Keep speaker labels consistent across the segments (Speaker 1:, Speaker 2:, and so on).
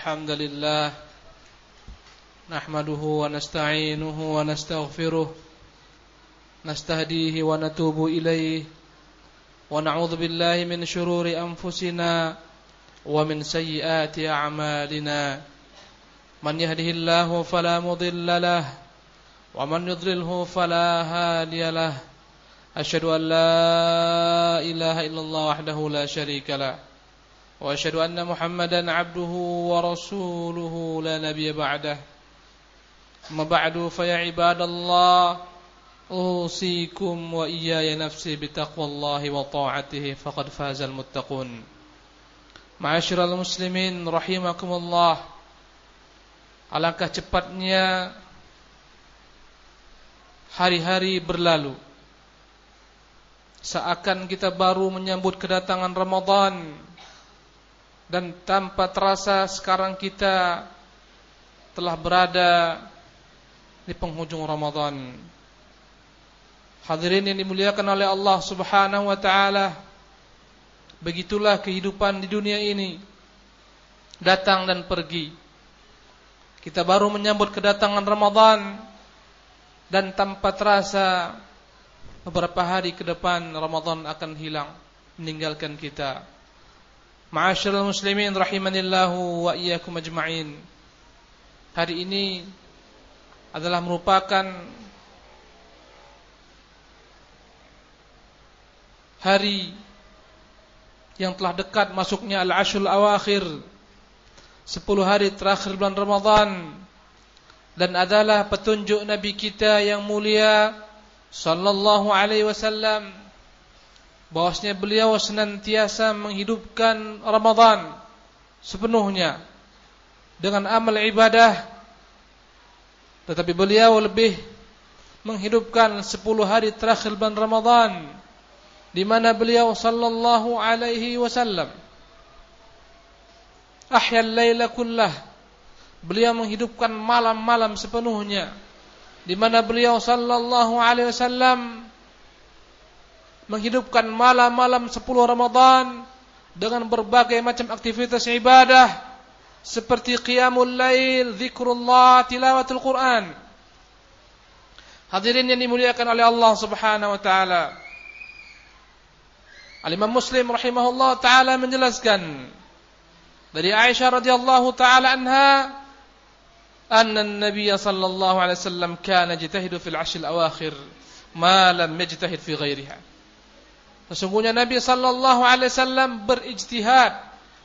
Speaker 1: الحمد لله نحمده ونستعينه ونستغفره نستهديه ونتوب إليه ونعوذ بالله من شرور أنفسنا ومن سيئات أعمالنا من يهده الله فلا مضل له ومن يضلله فلا هادي له أشهد أن لا إله إلا الله وحده لا شريك له وأشهد أن محمدا عبده ورسوله لا نبي بعده أما بعد فيا عباد الله أوصيكم وإياي نفسي بتقوى الله وطاعته فقد فاز المتقون معاشر المسلمين رحمكم الله Alangkah cepatnya hari-hari berlalu Seakan kita baru menyambut kedatangan Ramadan dan tanpa terasa sekarang kita telah berada di penghujung Ramadan. Hadirin yang dimuliakan oleh Allah Subhanahu wa taala. Begitulah kehidupan di dunia ini. Datang dan pergi. Kita baru menyambut kedatangan Ramadan dan tanpa terasa beberapa hari ke depan Ramadan akan hilang meninggalkan kita. Ma'asyiral muslimin rahimanillahu wa iyyakum ajma'in. Hari ini adalah merupakan hari yang telah dekat masuknya al-ashul awakhir 10 hari terakhir bulan Ramadan dan adalah petunjuk nabi kita yang mulia sallallahu alaihi wasallam bahwasanya beliau senantiasa menghidupkan Ramadan sepenuhnya dengan amal ibadah tetapi beliau lebih menghidupkan 10 hari terakhir bulan Ramadan di mana beliau sallallahu alaihi wasallam ahya al-laila kullah beliau menghidupkan malam-malam sepenuhnya di mana beliau sallallahu alaihi wasallam menghidupkan malam-malam 10 Ramadan dengan berbagai macam aktivitas ibadah seperti qiyamul lail, zikrullah, tilawatul Quran. Hadirin yang dimuliakan oleh Allah Subhanahu wa taala. Al-Imam Muslim rahimahullah taala menjelaskan dari Aisyah radhiyallahu taala anha anna an-nabiy sallallahu alaihi wasallam kana jitahidu fil 'ashr al-awakhir ma lam yajtahid fi ghairiha. Sesungguhnya Nabi sallallahu alaihi wasallam berijtihad,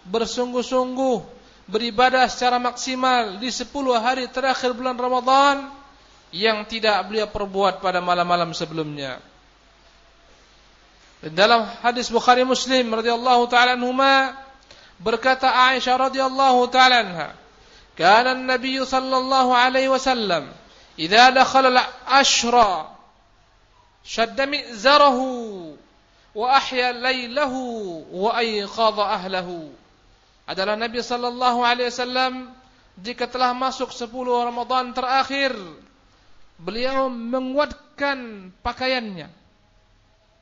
Speaker 1: bersungguh-sungguh beribadah secara maksimal di 10 hari terakhir bulan Ramadan yang tidak beliau perbuat pada malam-malam sebelumnya. dalam hadis Bukhari Muslim radhiyallahu taala anhuma berkata Aisyah radhiyallahu taala anha, "Kana an-nabiy sallallahu alaihi wasallam idza dakhala al-ashra shadda mi'zarahu وأحيا ahya lailahu wa ayqadha ahlahu adalah Nabi sallallahu alaihi wasallam jika telah masuk 10 Ramadan terakhir beliau menguatkan pakaiannya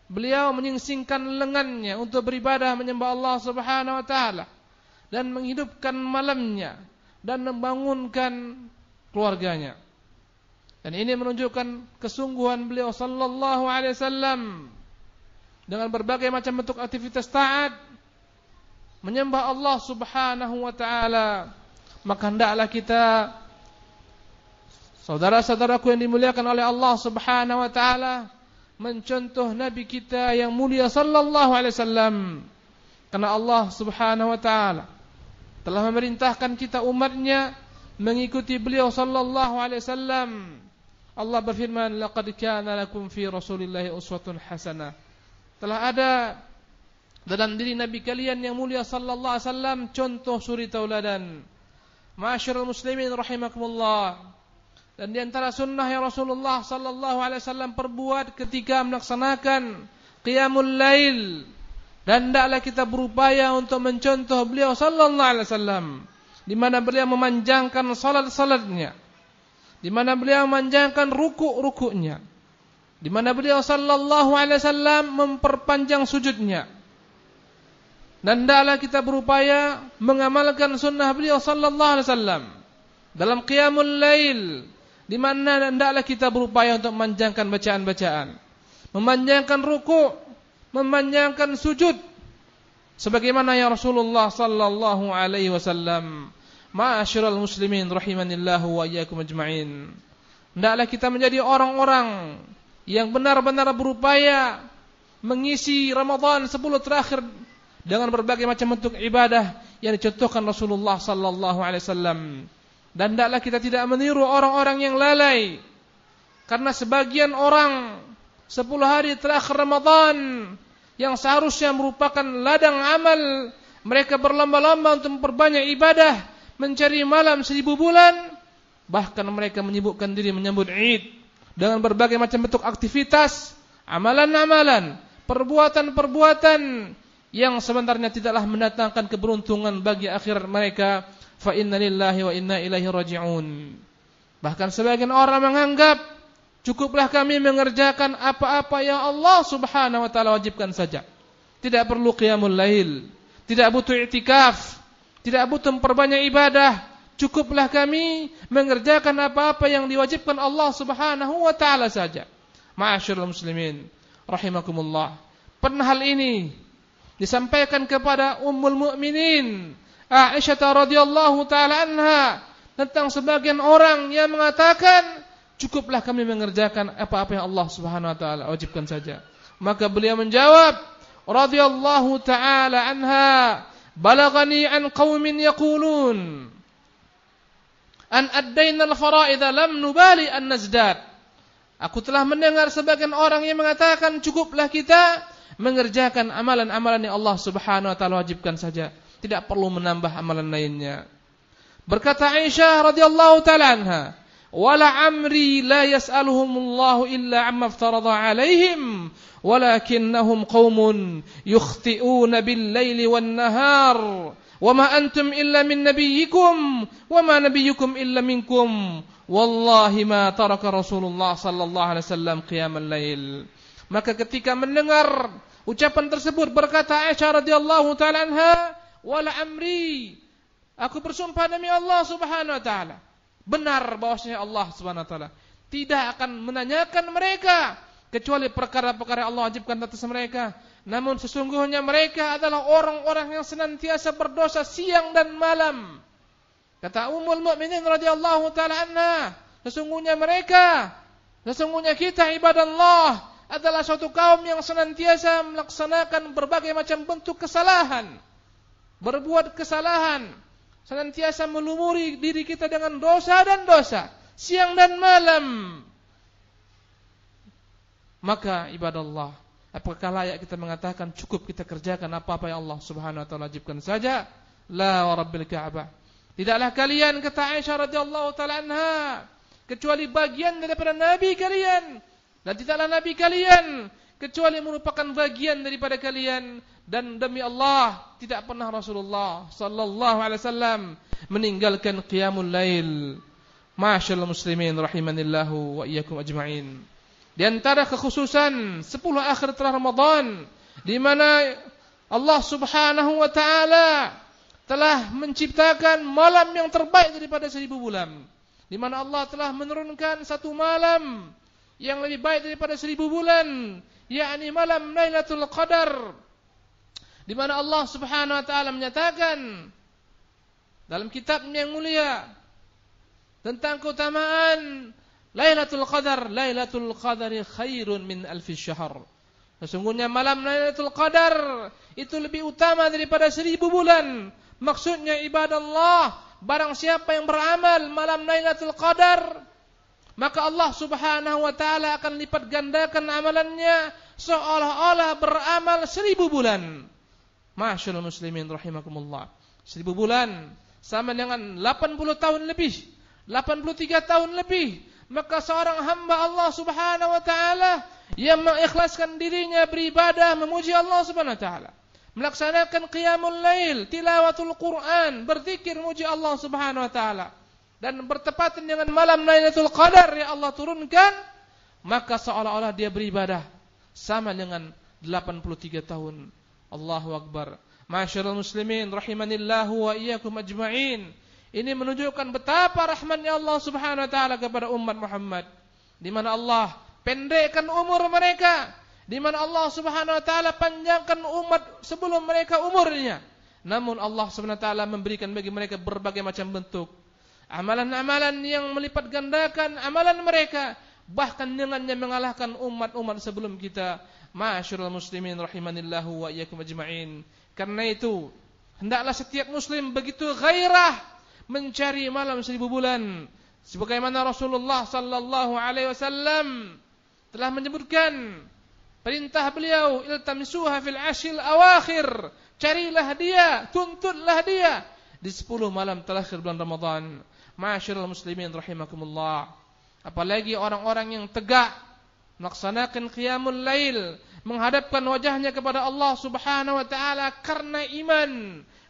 Speaker 1: beliau menyingsingkan lengannya untuk beribadah menyembah Allah Subhanahu wa taala dan menghidupkan malamnya dan membangunkan keluarganya dan ini menunjukkan kesungguhan beliau sallallahu alaihi wasallam dengan berbagai macam bentuk aktivitas taat menyembah Allah Subhanahu wa taala maka hendaklah kita saudara-saudaraku yang dimuliakan oleh Allah Subhanahu wa taala mencontoh nabi kita yang mulia sallallahu alaihi wasallam karena Allah Subhanahu wa taala telah memerintahkan kita umatnya mengikuti beliau sallallahu alaihi wasallam Allah berfirman laqad kana lakum fi rasulillahi uswatun hasanah telah ada dalam diri Nabi kalian yang mulia sallallahu alaihi wasallam contoh suri tauladan. Ma'asyiral muslimin rahimakumullah. Dan di antara sunnah yang Rasulullah sallallahu alaihi wasallam perbuat ketika melaksanakan qiyamul lail dan hendaklah kita berupaya untuk mencontoh beliau sallallahu alaihi wasallam di mana beliau memanjangkan salat-salatnya di mana beliau memanjangkan ruku-rukunya di mana beliau sallallahu alaihi wasallam memperpanjang sujudnya. Dan hendaklah kita berupaya mengamalkan sunnah beliau sallallahu alaihi wasallam dalam qiyamul lail di mana hendaklah kita berupaya untuk memanjangkan bacaan-bacaan, memanjangkan ruku, memanjangkan sujud sebagaimana yang Rasulullah sallallahu alaihi wasallam Ma'asyiral muslimin rahimanillahu wa iyyakum ajma'in. Hendaklah kita menjadi orang-orang yang benar-benar berupaya mengisi Ramadan 10 terakhir dengan berbagai macam bentuk ibadah yang dicontohkan Rasulullah sallallahu alaihi wasallam. Dan hendaklah kita tidak meniru orang-orang yang lalai. Karena sebagian orang 10 hari terakhir Ramadan yang seharusnya merupakan ladang amal, mereka berlomba-lomba untuk memperbanyak ibadah, mencari malam seribu bulan, bahkan mereka menyibukkan diri menyambut Id dengan berbagai macam bentuk aktivitas, amalan-amalan, perbuatan-perbuatan yang sebenarnya tidaklah mendatangkan keberuntungan bagi akhirat mereka, fa inna lillahi wa inna ilaihi raji'un. Bahkan sebagian orang menganggap cukuplah kami mengerjakan apa-apa yang Allah Subhanahu wa taala wajibkan saja. Tidak perlu qiyamul lail, tidak butuh i'tikaf, tidak butuh memperbanyak ibadah, Cukuplah kami mengerjakan apa-apa yang diwajibkan Allah Subhanahu wa taala saja. Ma'asyiral muslimin rahimakumullah. Pernah hal ini disampaikan kepada Ummul Mukminin Aisyah radhiyallahu taala anha tentang sebagian orang yang mengatakan cukuplah kami mengerjakan apa-apa yang Allah Subhanahu wa taala wajibkan saja. Maka beliau menjawab radhiyallahu taala anha balagani an qaumin yaqulun an addainal fara'idha lam nubali an nazdad. Aku telah mendengar sebagian orang yang mengatakan cukuplah kita mengerjakan amalan-amalan yang Allah Subhanahu wa taala wajibkan saja, tidak perlu menambah amalan lainnya. Berkata Aisyah radhiyallahu taala anha, "Wala amri la yas'aluhumullahu illa amma aftarada 'alaihim, walakinnahum qaumun yukhti'una bil-laili wan-nahar." wama antum illa min nabiyyikum wama nabiyyukum illa minkum wallahi ma taraka Rasulullah sallallahu alaihi wasallam qiyamal lail maka ketika mendengar ucapan tersebut berkata Aisyah radhiyallahu taala anha wala amri aku bersumpah demi Allah subhanahu wa taala benar bahwasanya Allah subhanahu wa taala tidak akan menanyakan mereka kecuali perkara-perkara Allah wajibkan atas mereka namun sesungguhnya mereka adalah orang-orang yang senantiasa berdosa siang dan malam. Kata Ummul Mukminin radhiyallahu taala anha, sesungguhnya mereka, sesungguhnya kita ibadah Allah adalah suatu kaum yang senantiasa melaksanakan berbagai macam bentuk kesalahan, berbuat kesalahan, senantiasa melumuri diri kita dengan dosa dan dosa, siang dan malam. Maka ibadah Allah Apakah layak kita mengatakan cukup kita kerjakan apa-apa yang Allah Subhanahu wa taala wajibkan saja? La wa rabbil Ka'bah. Tidaklah kalian kata Aisyah radhiyallahu taala anha kecuali bagian daripada nabi kalian dan tidaklah nabi kalian kecuali merupakan bagian daripada kalian dan demi Allah tidak pernah Rasulullah sallallahu alaihi wasallam meninggalkan qiyamul lail. Masyaallah muslimin rahimanillahu wa iyyakum ajma'in. Di antara kekhususan sepuluh akhir terah Ramadan di mana Allah Subhanahu wa taala telah menciptakan malam yang terbaik daripada seribu bulan. Di mana Allah telah menurunkan satu malam yang lebih baik daripada seribu bulan, yakni malam Na'ilatul Qadar. Di mana Allah Subhanahu wa taala menyatakan dalam kitab yang mulia tentang keutamaan Lailatul Qadar, Lailatul Qadari khairun min alfi syahr. Sesungguhnya malam Lailatul Qadar itu lebih utama daripada seribu bulan. Maksudnya ibadah Allah, barang siapa yang beramal malam Lailatul Qadar, maka Allah Subhanahu wa taala akan lipat gandakan amalannya seolah-olah beramal seribu bulan. Masyaallah muslimin rahimakumullah. Seribu bulan sama dengan 80 tahun lebih, 83 tahun lebih, maka seorang hamba Allah Subhanahu wa taala yang mengikhlaskan dirinya beribadah memuji Allah Subhanahu wa taala, melaksanakan qiyamul lail, tilawatul Quran, berzikir memuji Allah Subhanahu wa taala dan bertepatan dengan malam Lailatul Qadar yang Allah turunkan, maka seolah-olah dia beribadah sama dengan 83 tahun. Allahu akbar. Masyarul muslimin rahimanillahu wa iyyakum ajma'in. Ini menunjukkan betapa rahmatnya Allah Subhanahu wa taala kepada umat Muhammad. Di mana Allah pendekkan umur mereka, di mana Allah Subhanahu wa taala panjangkan umat sebelum mereka umurnya. Namun Allah Subhanahu wa taala memberikan bagi mereka berbagai macam bentuk. Amalan-amalan yang melipat gandakan amalan mereka bahkan dengannya mengalahkan umat-umat sebelum kita. Ma'asyiral muslimin rahimanillahu wa iyyakum ajma'in. Karena itu, hendaklah setiap muslim begitu gairah mencari malam seribu bulan. Sebagaimana Rasulullah sallallahu alaihi wasallam telah menyebutkan perintah beliau iltamisuha fil ashil awakhir, carilah dia, tuntutlah dia di 10 malam terakhir bulan Ramadan. Ma'asyiral muslimin rahimakumullah. Apalagi orang-orang yang tegak melaksanakan qiyamul lail, menghadapkan wajahnya kepada Allah Subhanahu wa taala karena iman,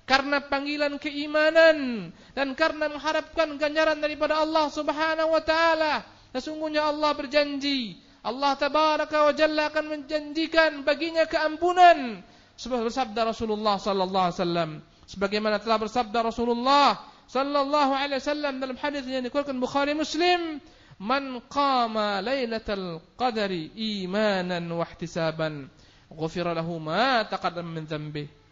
Speaker 1: karena panggilan keimanan dan karena mengharapkan ganjaran daripada Allah Subhanahu wa taala. Sesungguhnya Allah berjanji, Allah tabaraka wa jalla akan menjanjikan baginya keampunan. Sebab bersabda Rasulullah sallallahu alaihi wasallam, sebagaimana telah bersabda Rasulullah sallallahu alaihi wasallam dalam hadis yang dikeluarkan Bukhari Muslim, "Man qama lailatal qadari imanan wa ihtisaban, ghufira lahu ma taqaddama min dhanbihi."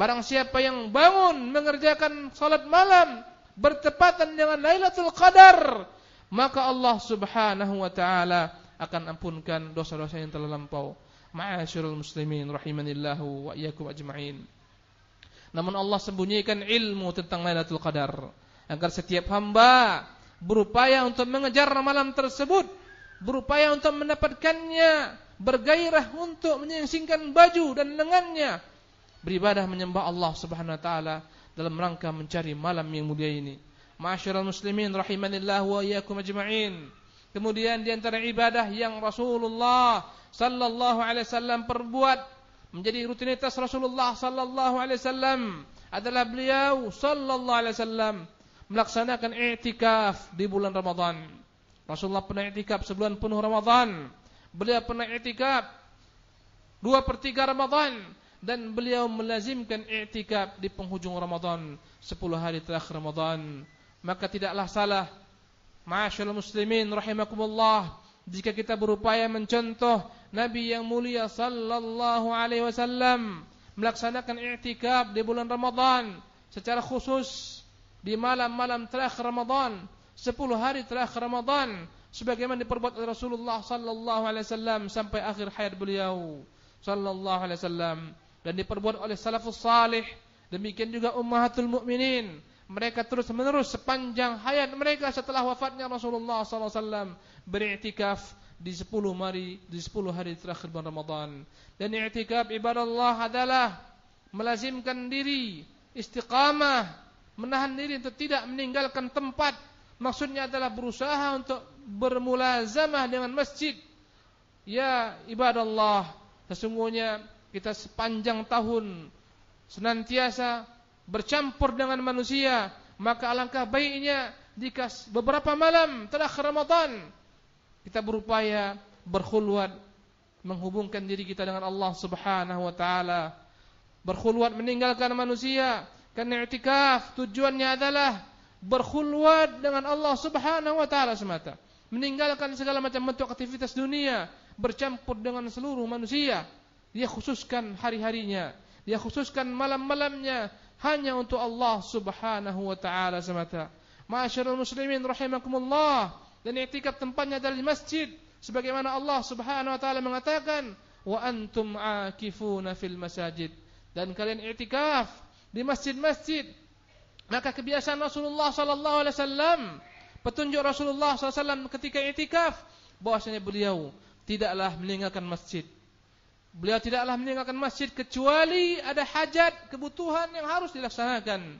Speaker 1: Barang siapa yang bangun mengerjakan salat malam bertepatan dengan Lailatul Qadar, maka Allah Subhanahu wa taala akan ampunkan dosa-dosa yang telah lampau. Ma'asyiral muslimin rahimanillahu wa iyyakum ajma'in. Namun Allah sembunyikan ilmu tentang Lailatul Qadar agar setiap hamba berupaya untuk mengejar malam tersebut, berupaya untuk mendapatkannya, bergairah untuk menyingsingkan baju dan lengannya, beribadah menyembah Allah Subhanahu wa taala dalam rangka mencari malam yang mulia ini. Ma'asyiral muslimin rahimanillah wa iyyakum ajma'in. Kemudian di antara ibadah yang Rasulullah sallallahu alaihi wasallam perbuat menjadi rutinitas Rasulullah sallallahu alaihi wasallam adalah beliau sallallahu alaihi wasallam melaksanakan i'tikaf di bulan Ramadan. Rasulullah pernah i'tikaf sebulan penuh Ramadan. Beliau pernah i'tikaf 2/3 Ramadan dan beliau melazimkan i'tikaf di penghujung Ramadan 10 hari terakhir Ramadan maka tidaklah salah Masyaallah muslimin rahimakumullah jika kita berupaya mencontoh Nabi yang mulia sallallahu alaihi wasallam melaksanakan i'tikaf di bulan Ramadan secara khusus di malam-malam terakhir Ramadan 10 hari terakhir Ramadan sebagaimana diperbuat oleh Rasulullah sallallahu alaihi wasallam sampai akhir hayat beliau sallallahu alaihi wasallam dan diperbuat oleh salafus salih. Demikian juga ummahatul mukminin. Mereka terus menerus sepanjang hayat mereka setelah wafatnya Rasulullah SAW beriktikaf di 10 hari di 10 hari terakhir bulan Ramadan. Dan iktikaf ibadah Allah adalah melazimkan diri istiqamah, menahan diri untuk tidak meninggalkan tempat. Maksudnya adalah berusaha untuk bermulazamah dengan masjid. Ya ibadah Allah, sesungguhnya kita sepanjang tahun senantiasa bercampur dengan manusia, maka alangkah baiknya jika beberapa malam telah Ramadan kita berupaya berkhulwat menghubungkan diri kita dengan Allah Subhanahu wa taala. Berkhulwat meninggalkan manusia karena i'tikaf tujuannya adalah berkhulwat dengan Allah Subhanahu wa taala semata. Meninggalkan segala macam bentuk aktivitas dunia, bercampur dengan seluruh manusia. Dia khususkan hari-harinya, dia khususkan malam-malamnya hanya untuk Allah Subhanahu wa taala semata. Ma'asyiral muslimin rahimakumullah, dan i'tikaf tempatnya dari masjid sebagaimana Allah Subhanahu wa taala mengatakan, "Wa antum aakifuna fil masajid." Dan kalian i'tikaf di masjid-masjid. Maka kebiasaan Rasulullah sallallahu alaihi wasallam, petunjuk Rasulullah sallallahu alaihi wasallam ketika i'tikaf bahwasanya beliau tidaklah meninggalkan masjid. Beliau tidaklah meninggalkan masjid kecuali ada hajat, kebutuhan yang harus dilaksanakan.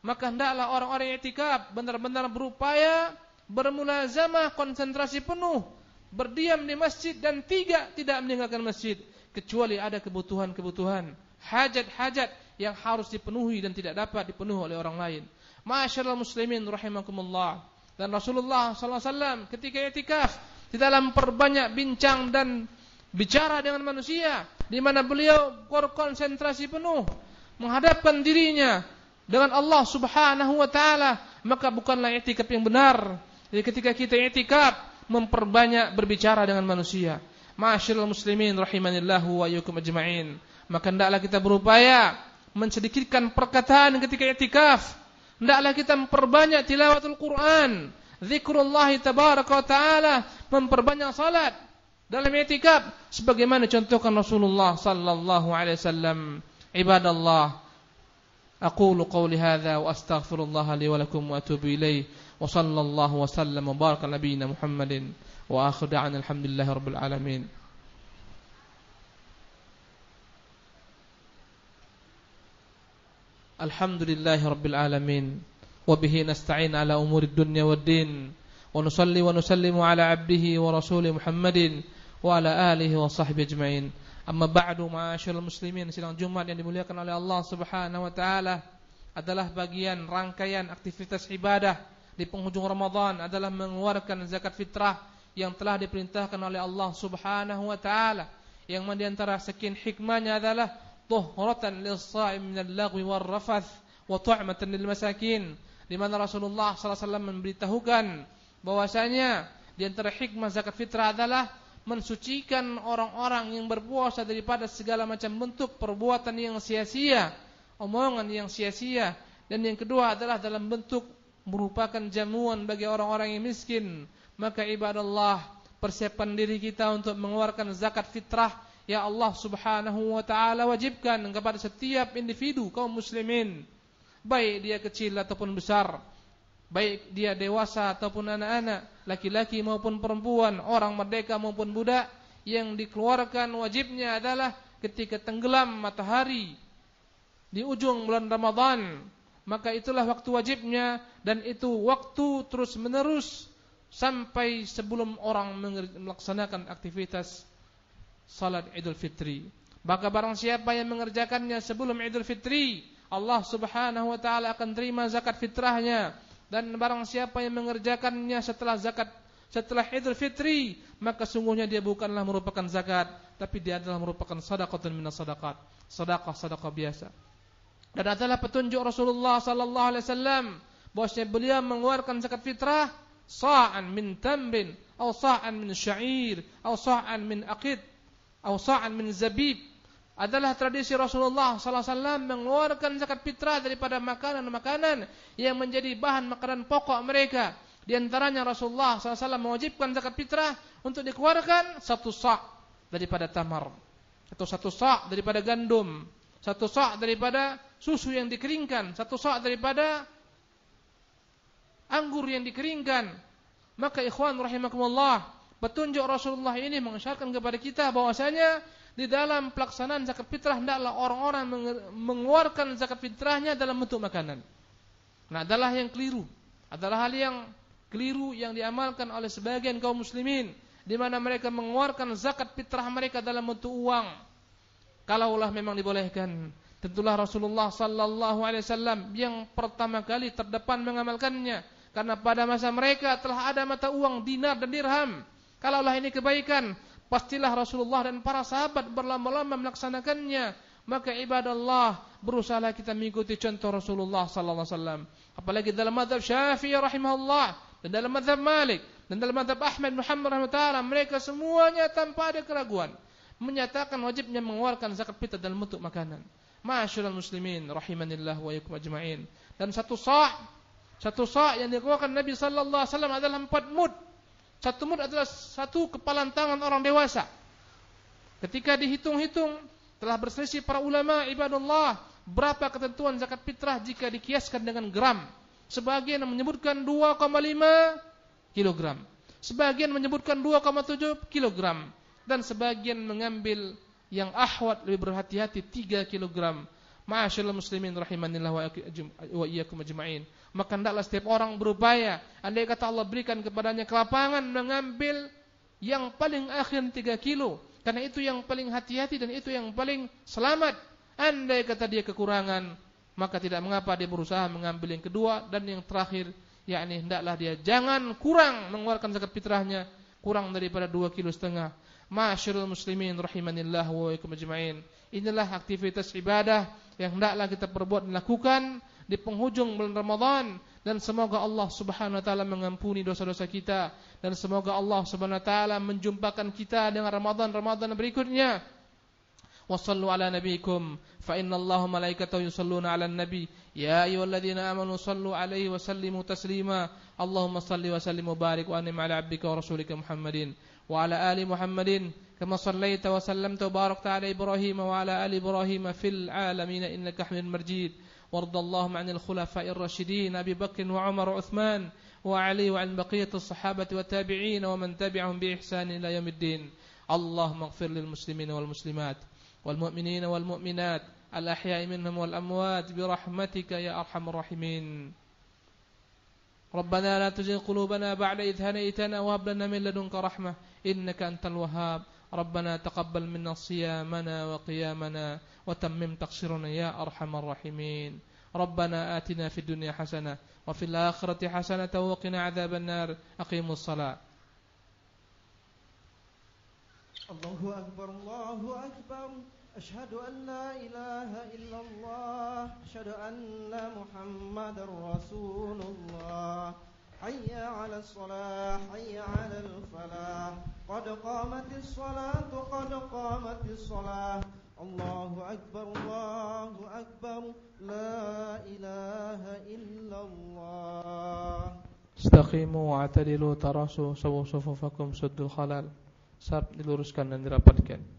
Speaker 1: Maka hendaklah orang-orang yang itikaf benar-benar berupaya bermulazamah konsentrasi penuh, berdiam di masjid dan tiga tidak meninggalkan masjid kecuali ada kebutuhan-kebutuhan, hajat-hajat yang harus dipenuhi dan tidak dapat dipenuhi oleh orang lain. Masyaallah muslimin rahimakumullah. Dan Rasulullah sallallahu alaihi wasallam ketika itikaf tidaklah memperbanyak bincang dan bicara dengan manusia di mana beliau konsentrasi penuh menghadapkan dirinya dengan Allah Subhanahu wa taala maka bukanlah etikaf yang benar jadi ketika kita etikaf memperbanyak berbicara dengan manusia Ma'asyiral muslimin rahimanillahu wa iyyakum ajma'in maka hendaklah kita berupaya mensedikitkan perkataan ketika etikaf hendaklah kita memperbanyak tilawatul Quran zikrullah tabaraka wa taala memperbanyak salat Dalam etikaf sebagaimana contohkan Rasulullah sallallahu alaihi wasallam ibadallah أقول قولي هذا وأستغفر الله لي ولكم وأتوب إليه وصلى الله وسلم وبارك على نبينا محمد وآخر دعوانا الحمد لله رب العالمين الحمد لله رب العالمين وبه نستعين على أمور الدنيا والدين ونصلي ونسلم على عبده ورسوله محمد wa ala alihi wa sahbihi ajma'in. Amma ba'du ma'asyiral muslimin, sidang Jumat yang dimuliakan oleh Allah Subhanahu wa taala adalah bagian rangkaian aktivitas ibadah di penghujung Ramadan adalah mengeluarkan zakat fitrah yang telah diperintahkan oleh Allah Subhanahu wa taala yang di antara sekian hikmahnya adalah tuhratan lis-sha'im minal lagwi war rafath wa tu'matan lil masakin di mana Rasulullah sallallahu alaihi wasallam memberitahukan bahwasanya di antara hikmah zakat fitrah adalah mensucikan orang-orang yang berpuasa daripada segala macam bentuk perbuatan yang sia-sia, omongan yang sia-sia, dan yang kedua adalah dalam bentuk merupakan jamuan bagi orang-orang yang miskin. Maka Allah persiapan diri kita untuk mengeluarkan zakat fitrah Ya Allah subhanahu wa ta'ala wajibkan kepada setiap individu kaum muslimin Baik dia kecil ataupun besar baik dia dewasa ataupun anak-anak, laki-laki maupun perempuan, orang merdeka maupun budak, yang dikeluarkan wajibnya adalah ketika tenggelam matahari di ujung bulan Ramadan, maka itulah waktu wajibnya dan itu waktu terus-menerus sampai sebelum orang melaksanakan aktivitas salat Idul Fitri. Maka barang siapa yang mengerjakannya sebelum Idul Fitri, Allah Subhanahu wa taala akan terima zakat fitrahnya dan barang siapa yang mengerjakannya setelah zakat setelah Idul Fitri, maka sungguhnya dia bukanlah merupakan zakat, tapi dia adalah merupakan sedekah minas sedekah, sedekah-sedekah biasa. Dan adalah petunjuk Rasulullah sallallahu alaihi wasallam bahwasanya beliau mengeluarkan zakat fitrah sa'an min tamrin, atau sa'an min syair, atau sa'an min aqid, atau sa'an min zabib adalah tradisi Rasulullah SAW mengeluarkan zakat fitrah daripada makanan-makanan yang menjadi bahan makanan pokok mereka. Di antaranya Rasulullah SAW mewajibkan zakat fitrah untuk dikeluarkan satu sak daripada tamar. Atau satu sak daripada gandum. Satu sak daripada susu yang dikeringkan. Satu sak daripada anggur yang dikeringkan. Maka ikhwan rahimakumullah, petunjuk Rasulullah ini mengisyarkan kepada kita bahwasanya di dalam pelaksanaan zakat fitrah hendaklah orang-orang mengeluarkan zakat fitrahnya dalam bentuk makanan. Nah, adalah yang keliru. Adalah hal yang keliru yang diamalkan oleh sebagian kaum muslimin di mana mereka mengeluarkan zakat fitrah mereka dalam bentuk uang. Kalaulah memang dibolehkan, tentulah Rasulullah sallallahu alaihi wasallam yang pertama kali terdepan mengamalkannya karena pada masa mereka telah ada mata uang dinar dan dirham. Kalaulah ini kebaikan, Pastilah Rasulullah dan para sahabat berlama-lama melaksanakannya. Maka ibadah Allah berusahalah kita mengikuti contoh Rasulullah sallallahu alaihi wasallam. Apalagi dalam mazhab Syafi'i rahimahullah dan dalam mazhab Malik dan dalam mazhab Ahmad Muhammad rahimahullah mereka semuanya tanpa ada keraguan menyatakan wajibnya mengeluarkan zakat fitrah dalam bentuk makanan. Ma'asyiral muslimin rahimanillah wa yakum ajma'in. Dan satu sa' satu sa' yang dikeluarkan Nabi sallallahu alaihi wasallam adalah empat mud. Satu mud adalah satu kepalan tangan orang dewasa. Ketika dihitung-hitung, telah berselisih para ulama ibadullah berapa ketentuan zakat fitrah jika dikiaskan dengan gram. Sebagian menyebutkan 2,5 kilogram. Sebagian menyebutkan 2,7 kilogram. Dan sebagian mengambil yang ahwat lebih berhati-hati 3 kilogram. Ma'asyil muslimin rahimanillah wa iyyakum ajma'in. Maka hendaklah setiap orang berupaya andai kata Allah berikan kepadanya kelapangan mengambil yang paling akhir 3 kilo karena itu yang paling hati-hati dan itu yang paling selamat. Andai kata dia kekurangan, maka tidak mengapa dia berusaha mengambil yang kedua dan yang terakhir yakni hendaklah dia jangan kurang mengeluarkan zakat fitrahnya kurang daripada 2 kilo setengah. Masyarul muslimin rahimanillah wa iyyakum ajma'in. Inilah aktivitas ibadah yang hendaklah kita perbuat dan lakukan di penghujung bulan Ramadan dan semoga Allah Subhanahu wa taala mengampuni dosa-dosa kita dan semoga Allah Subhanahu wa taala menjumpakan kita dengan Ramadan-Ramadan berikutnya. Wassallu ala nabiyikum fa innallaha malaikatahu yusalluna 'alan nabi ya amanu sallu 'alaihi wa taslima. Allahumma salli wa sallim barik wa an'im 'ala rasulika Muhammadin وعلى آل محمد كما صليت وسلمت وباركت على إبراهيم وعلى آل إبراهيم في العالمين إنك حميد مجيد وارض اللهم عن الخلفاء الراشدين أبي بكر وعمر وعثمان وعلي وعن بقية الصحابة والتابعين ومن تبعهم بإحسان إلى يوم الدين اللهم اغفر للمسلمين والمسلمات والمؤمنين والمؤمنات الأحياء منهم والأموات برحمتك يا أرحم الراحمين ربنا لا تزغ قلوبنا بعد إذ هديتنا وهب لنا من لدنك رحمة إنك أنت الوهاب ربنا تقبل منا صيامنا وقيامنا وتمم تقصيرنا يا أرحم الراحمين ربنا آتنا في الدنيا حسنة وفي الآخرة حسنة وقنا عذاب النار أقيموا الصلاة الله أكبر الله أكبر أشهد أن لا إله إلا الله أشهد أن محمد رسول الله حي على الصلاة حي على الفلاح قد قامت الصلاة قد قامت الصلاة الله أكبر الله أكبر لا إله إلا الله استقيموا واعتدلوا تراصوا سووا صفوفكم سدوا الخلال سب diluruskan dan dirapatkan.